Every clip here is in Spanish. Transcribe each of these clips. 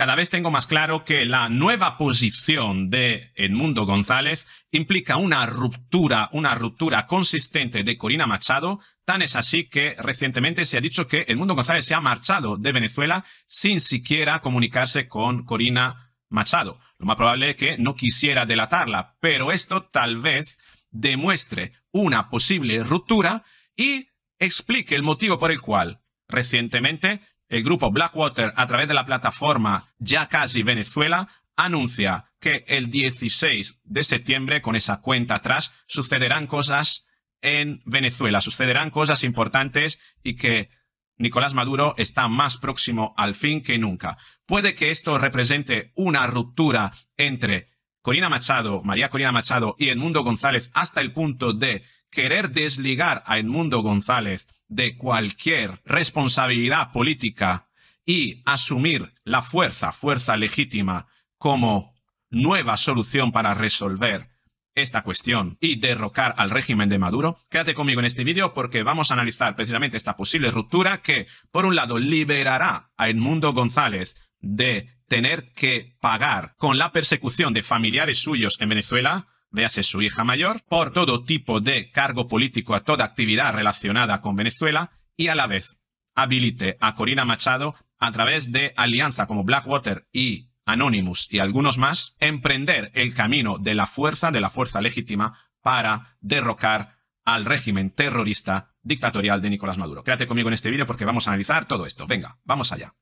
cada vez tengo más claro que la nueva posición de Edmundo González implica una ruptura, una ruptura consistente de Corina Machado. Tan es así que recientemente se ha dicho que Edmundo González se ha marchado de Venezuela sin siquiera comunicarse con Corina Machado. Lo más probable es que no quisiera delatarla, pero esto tal vez demuestre una posible ruptura y explique el motivo por el cual recientemente el grupo Blackwater, a través de la plataforma Ya Casi Venezuela, anuncia que el 16 de septiembre, con esa cuenta atrás, sucederán cosas en Venezuela, sucederán cosas importantes y que Nicolás Maduro está más próximo al fin que nunca. Puede que esto represente una ruptura entre Corina Machado, María Corina Machado y Edmundo González hasta el punto de querer desligar a Edmundo González de cualquier responsabilidad política y asumir la fuerza, fuerza legítima, como nueva solución para resolver esta cuestión y derrocar al régimen de Maduro? Quédate conmigo en este vídeo porque vamos a analizar precisamente esta posible ruptura que, por un lado, liberará a Edmundo González de tener que pagar con la persecución de familiares suyos en Venezuela, véase su hija mayor, por todo tipo de cargo político a toda actividad relacionada con Venezuela y a la vez habilite a Corina Machado a través de alianza como Blackwater y Anonymous y algunos más, emprender el camino de la fuerza, de la fuerza legítima, para derrocar al régimen terrorista dictatorial de Nicolás Maduro. Quédate conmigo en este vídeo porque vamos a analizar todo esto. Venga, vamos allá.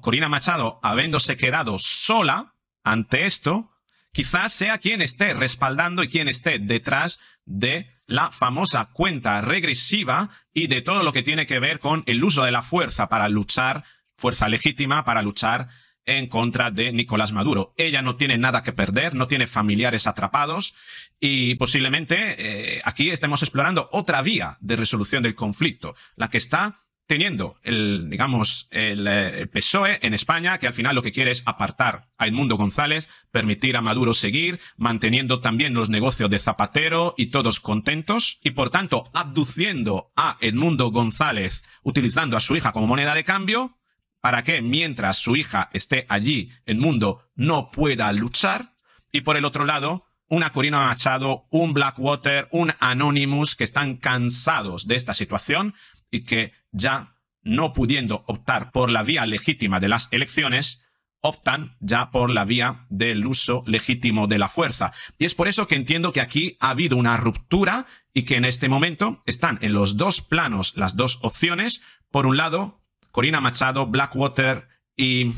Corina Machado, habiéndose quedado sola ante esto, quizás sea quien esté respaldando y quien esté detrás de la famosa cuenta regresiva y de todo lo que tiene que ver con el uso de la fuerza para luchar, fuerza legítima para luchar en contra de Nicolás Maduro. Ella no tiene nada que perder, no tiene familiares atrapados y posiblemente eh, aquí estemos explorando otra vía de resolución del conflicto, la que está teniendo el, digamos, el, PSOE en España, que al final lo que quiere es apartar a Edmundo González, permitir a Maduro seguir, manteniendo también los negocios de Zapatero y todos contentos, y por tanto abduciendo a Edmundo González, utilizando a su hija como moneda de cambio, para que mientras su hija esté allí, Edmundo no pueda luchar, y por el otro lado, una Corina Machado, un Blackwater, un Anonymous, que están cansados de esta situación, y que ya no pudiendo optar por la vía legítima de las elecciones, optan ya por la vía del uso legítimo de la fuerza. Y es por eso que entiendo que aquí ha habido una ruptura y que en este momento están en los dos planos las dos opciones. Por un lado, Corina Machado, Blackwater y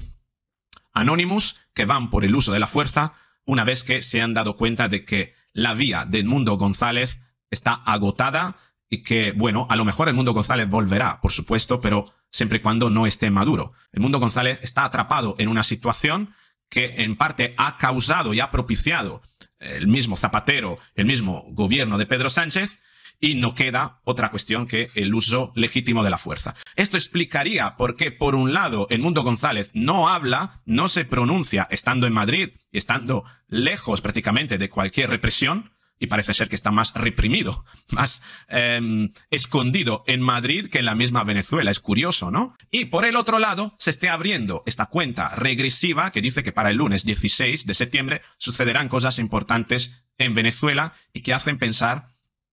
Anonymous, que van por el uso de la fuerza, una vez que se han dado cuenta de que la vía de mundo González está agotada y que, bueno, a lo mejor el mundo González volverá, por supuesto, pero siempre y cuando no esté maduro. El mundo González está atrapado en una situación que en parte ha causado y ha propiciado el mismo Zapatero, el mismo gobierno de Pedro Sánchez, y no queda otra cuestión que el uso legítimo de la fuerza. Esto explicaría por qué, por un lado, el mundo González no habla, no se pronuncia, estando en Madrid, estando lejos prácticamente de cualquier represión, y parece ser que está más reprimido, más em, escondido en Madrid que en la misma Venezuela. Es curioso, ¿no? Y por el otro lado, se esté abriendo esta cuenta regresiva que dice que para el lunes 16 de septiembre sucederán cosas importantes en Venezuela y que hacen pensar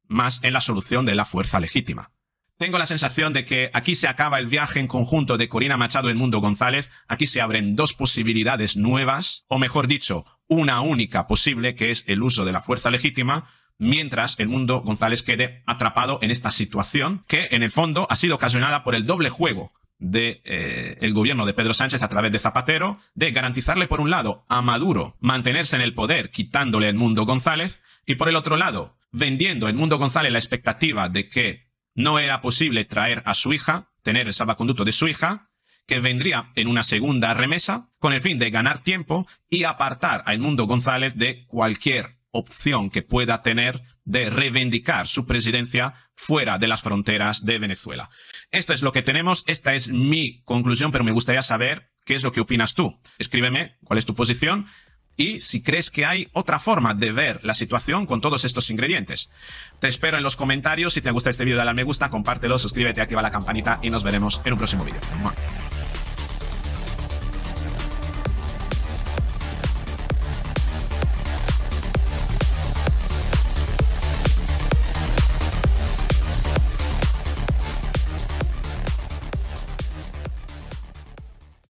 más en la solución de la fuerza legítima. Tengo la sensación de que aquí se acaba el viaje en conjunto de Corina Machado y Mundo González. Aquí se abren dos posibilidades nuevas, o mejor dicho, una única posible, que es el uso de la fuerza legítima, mientras el mundo González quede atrapado en esta situación que en el fondo ha sido ocasionada por el doble juego del eh, gobierno de Pedro Sánchez a través de Zapatero, de garantizarle por un lado a Maduro mantenerse en el poder quitándole el mundo González y por el otro lado vendiendo el mundo González la expectativa de que no era posible traer a su hija, tener el salvaconducto de su hija, que vendría en una segunda remesa con el fin de ganar tiempo y apartar al mundo González de cualquier opción que pueda tener de reivindicar su presidencia fuera de las fronteras de Venezuela. Esto es lo que tenemos, esta es mi conclusión, pero me gustaría saber qué es lo que opinas tú. Escríbeme cuál es tu posición y si crees que hay otra forma de ver la situación con todos estos ingredientes. Te espero en los comentarios. Si te gusta este vídeo, dale me gusta, compártelo, suscríbete, activa la campanita y nos veremos en un próximo vídeo.